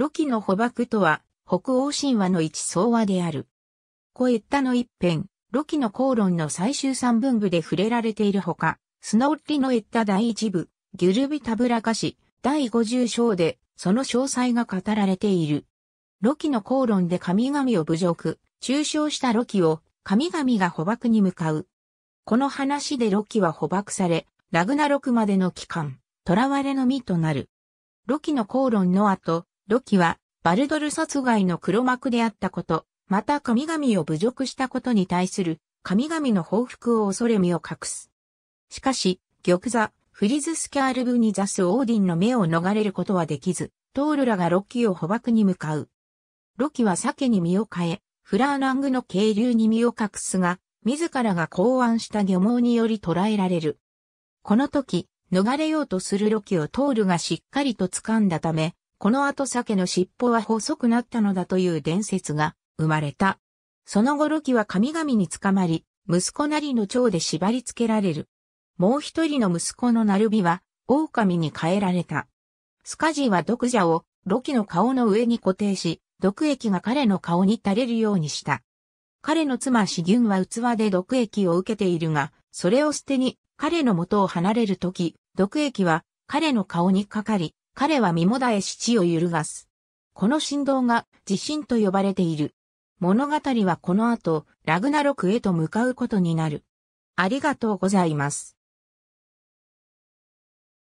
ロキの捕獲とは、北欧神話の一相話である。コエッタの一編、ロキの口論の最終三分部で触れられているほか、スノッリのエッタ第一部、ギュルビタブラカシ、第五十章で、その詳細が語られている。ロキの口論で神々を侮辱、中傷したロキを神々が捕獲に向かう。この話でロキは捕獲され、ラグナロクまでの期間、囚われの身となる。ロキの口論の後、ロキは、バルドル殺害の黒幕であったこと、また神々を侮辱したことに対する、神々の報復を恐れ身を隠す。しかし、玉座、フリズスキャールブに座すオーディンの目を逃れることはできず、トールらがロキを捕獲に向かう。ロキは鮭に身を変え、フラーナングの渓流に身を隠すが、自らが考案した漁網により捕らえられる。この時、逃れようとするロキをトールがしっかりと掴んだため、この後鮭の尻尾は細くなったのだという伝説が生まれた。その後ロキは神々に捕まり、息子なりの蝶で縛り付けられる。もう一人の息子のナルビは、狼に変えられた。スカジは毒蛇を、ロキの顔の上に固定し、毒液が彼の顔に垂れるようにした。彼の妻シギュンは器で毒液を受けているが、それを捨てに、彼の元を離れるとき、毒液は彼の顔にかかり、彼は身もだえ七を揺るがす。この振動が地震と呼ばれている。物語はこの後、ラグナロクへと向かうことになる。ありがとうございます。